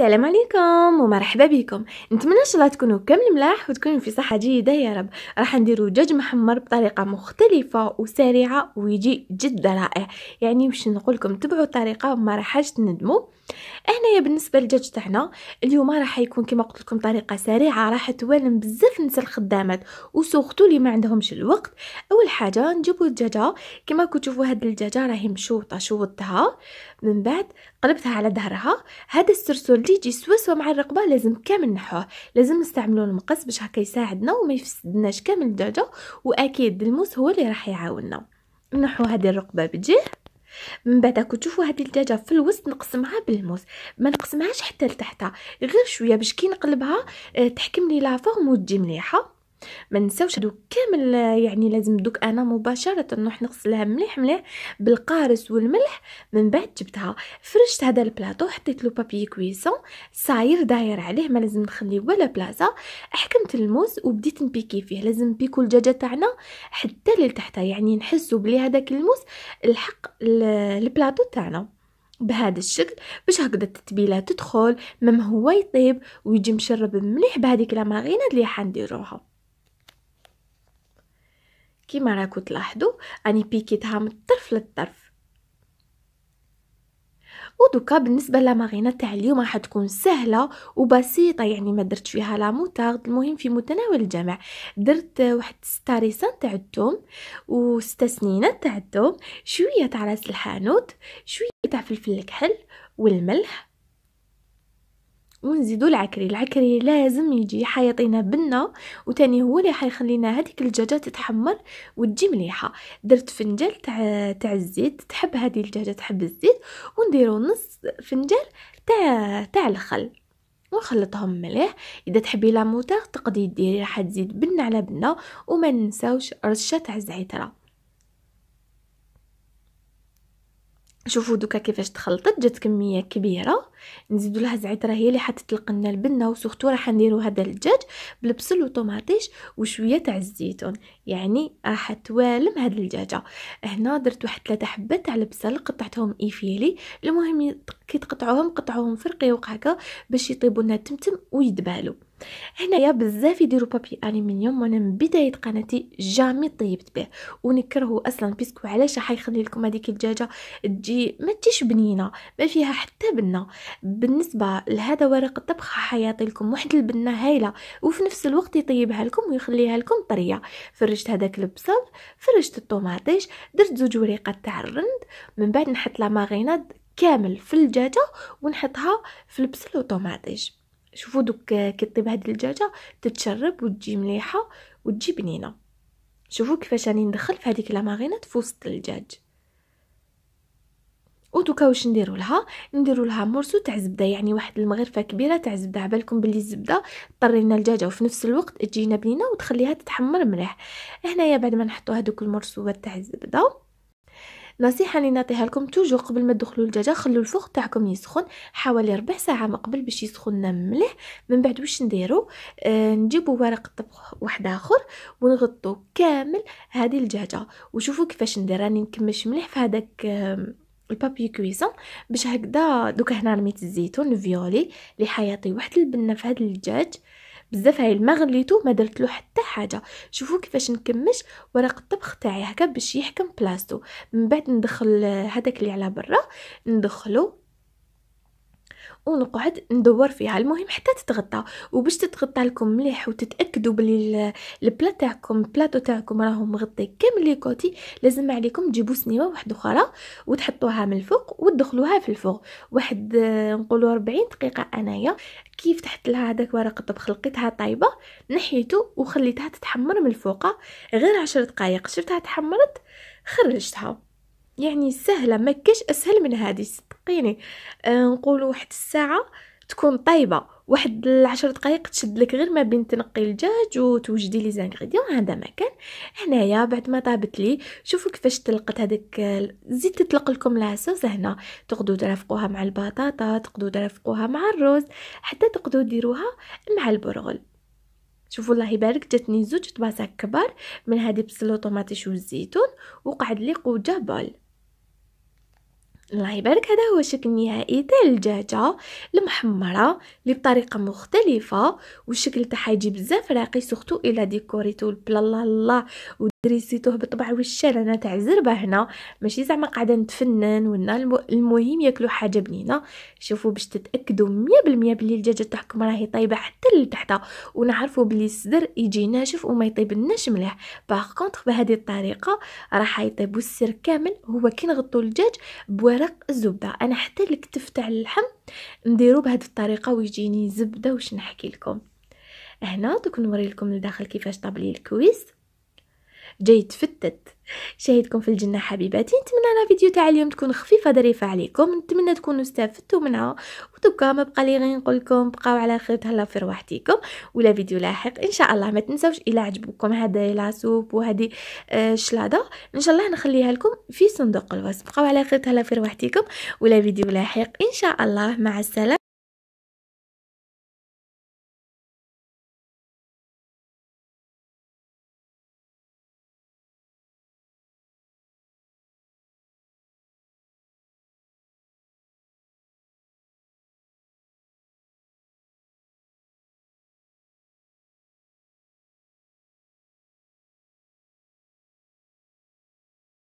السلام عليكم ومرحبا بكم نتمنى ان شاء الله تكونوا كامل ملاح وتكونوا في صحه جيده يا رب راح نديروا دجاج محمر بطريقه مختلفه وسريعه ويجي جدا رائع يعني باش نقول لكم تبعوا الطريقه وما راحش تندموا هنايا بالنسبه للدجاج تاعنا اليوم راح يكون كما قلت لكم طريقه سريعه راح توالم بزاف نسى الخدامات وسورتو اللي ما عندهمش الوقت اول حاجه نجيبوا الدجاجه كما كنتوا تشوفوا هاد الدجاجه راهي مشوطه شوطتها من بعد قلبتها على ظهرها هذا السرسول تيجي سوسو مع الرقبة لازم كامل نحوه لازم نستعملو المقص باش هكا يساعدنا وما يفسدناش كامل الدجاجة واكيد الموس هو اللي راح يعاوننا نحو هذه الرقبة بجيه من بعد كي تشوفوا هذه الدجاجه في الوسط نقسمها بالموس ما نقسمهاش حتى لتحتها غير شويه باش كي نقلبها آه، تحكم لي لا فورم وتجي مليحه ما نساوش هادو كامل يعني لازم دوك انا مباشره نروح نغسلها مليح مليح بالقارص والملح من بعد جبتها فرشت هذا البلاطو حطيت له بابي كويسون صاير داير عليه ما لازم نخلي ولا بلاصه حكمت الموز وبديت نبيكي فيه لازم نبيكو الدجاجه تاعنا حتى لتحت يعني نحسوا بلي هذاك الموز الحق البلاطو تاعنا بهذا الشكل باش هكذا التتبيله تدخل مم هو يطيب ويجي مشرب مليح بهذيك لا ماريناد اللي حنديروها كيما راكو تلاحظوا اني بيكيتها من الطرف للطرف ودوكا بالنسبه لماغينا تاع اليوم راح تكون سهله وبسيطه يعني ما درت فيها لا موتارد المهم في متناول الجميع درت واحد ستاريسه تاع الثوم وستة سنينه تاع الثوم شويه تاع راس الحانوت شويه تاع فلفل الكحل والملح ونزيدو العكري العكري لازم يجي حيعطينا بنه وتاني هو اللي حيخلينا هذيك الدجاجه تتحمر وتجي مليحه درت فنجال تاع تاع الزيت تحب هذه الدجاجه تحب الزيت ونديرو نص فنجال تاع تاع الخل ونخلطهم مليح اذا تحبي لاموتار تقدري ديري راح تزيد بنه على بنه وما ننساوش رشه تاع الزعتر شوفوا دوكا كيفاش تخلطت جات كميه كبيره نزيدوا لها زعتر هي اللي حطت لنا البنه وسورتو راح نديروا هذا الدجاج بالبصل وطوماطيش وشويه تاع الزيتون يعني راح توالم هاد الدجاجه هنا درت واحد ثلاثه حبات تاع البصل قطعتهم ايفيلي المهم كي تقطعوهم قطعوهم فرقي هكا باش يطيبوا لنا التمتم ويدبالوا هنايا بزاف يديروا بابي الومنيوم وانا من بدايه قناتي جامي طيبت به ونكرهه اصلا بيسكو علاش حيخلي لكم هذيك الدجاجه تجي ما تجيش بنينه ما فيها حتى بنه بالنسبه لهذا ورق الطبخ حيعطي لكم واحد البنه هايله وفي نفس الوقت يطيبها لكم ويخليها لكم طريه فرشت هذاك البصل فرشت الطوماطيش درت زوج وريقات تاع الرند من بعد نحط لا كامل في الدجاجه ونحطها في البصل والطوماطيش شوفوا دوك طيب هاد الدجاجه تتشرب وتجي مليحه وتجي بنينه شوفوا كيفاش راني ندخل في هذيك لا مارينات في وسط الدجاج ودوكا واش نديروا لها نديروا لها مرسو تاع زبده يعني واحد المغرفه كبيره تاع زبده عبالكم بلي الزبده طرينا الدجاجه وفي نفس الوقت تجينا بنينه وتخليها تتحمر مليح هنايا بعد ما نحطوا هذوك المرسوات تاع الزبده نصيحه اللي نعطيها لكم توجو قبل ما تدخلوا الدجاجه خلوا الفوق تاعكم يسخن حوالي ربع ساعه من قبل باش يسخن مليح من بعد واش نديرو آه نجيبوا ورق طبخ واحد اخر ونغطوا كامل هذه الدجاجه وشوفوا كيفاش ندير راني نكمش مليح في هذاك آه، البابي كويسون باش هكذا دوك هنا رميت الزيتون الفيولي اللي حيعطي واحد البنه في هذا الدجاج بزاف هاي الماء غليته ما درت له حتى حاجه شوفوا كيفاش نكمش ورق الطبخ تاعي هكا باش يحكم بلاصتو من بعد ندخل هذاك اللي على برا ندخلو ونقعد ندور فيها المهم حتى تتغطى وباش تتغطى لكم مليح وتتاكدوا بلي البلا تاعكم البلاطو تاعكم راهو مغطي كامل لي كوتي لازم عليكم تجيبوا سنيمه واحده اخرى وتحطوها من الفوق وتدخلوها في الفوق واحد نقولوا 40 دقيقه انايا كيف تحت لها هذاك ورق الطبخ لقيتها طايبه نحيته وخليتها تتحمر من الفوق غير عشر دقائق شفتها تحمرت خرجتها يعني سهله ما كاش اسهل من هذه صدقيني أه نقولوا واحد الساعه تكون طيبه واحد العشر دقائق تشد لك غير ما بين تنقي الدجاج وتوجدي لي زانغريديون هذا ما كان هنايا بعد ما طابت لي شوفوا كيفاش تلقت هذاك زيت تطلق لكم لاصوص هنا تقدروا ترافقوها مع البطاطا تقدروا ترافقوها مع الرز حتى تقدروا ديروها مع البرغل شوفوا الله يبارك جاتني زوج طباسه كبار من هذه بصلو طوماطيش والزيتون وقعد لي قوجه بول الله يبارك هذا هو الشكل النهائي تاع الدجاجه المحمره اللي بطريقه مختلفه والشكل تاعها يجي بزاف راقي سورتو الا ديكوريتو البلا الله الله ودريسيتوه بالطبع أنا تاع الزربه هنا ماشي زعما قاعده نتفنن ولا المهم ياكلوا حاجه بنينه شوفوا باش تتاكدوا 100% بلي الدجاجه تاعكم راهي طايبه حتى لتحتها ونعرفوا بلي الصدر يجي ناشف وما يطيبلناش مليح باغ كونطخ بهذه الطريقه راح يطيب السر كامل هو كي نغطوا الدجاج طريق الزبده انا حتى الكتف تاع اللحم نديرو بهذه الطريقه ويجيني زبده واش نحكي لكم هنا دوك نوري لكم لداخل كيفاش طابلي الكويس جاي تفتت شاهدكم في الجنه حبيباتي نتمنى على فيديو تاع اليوم تكون خفيفه ظريفه عليكم نتمنى تكونوا استفدتوا منها ودوكا ما بقى لي غير نقول لكم بقاو على خير تهلاو في رواحتكم ولا فيديو لاحق ان شاء الله ما تنساوش الا عجبكم هذا العصوب وهذه الشلاضه آه، ان شاء الله نخليها لكم في صندوق الوصف بقاو على خير تهلاو في رواحتكم ولا فيديو لاحق ان شاء الله مع السلامه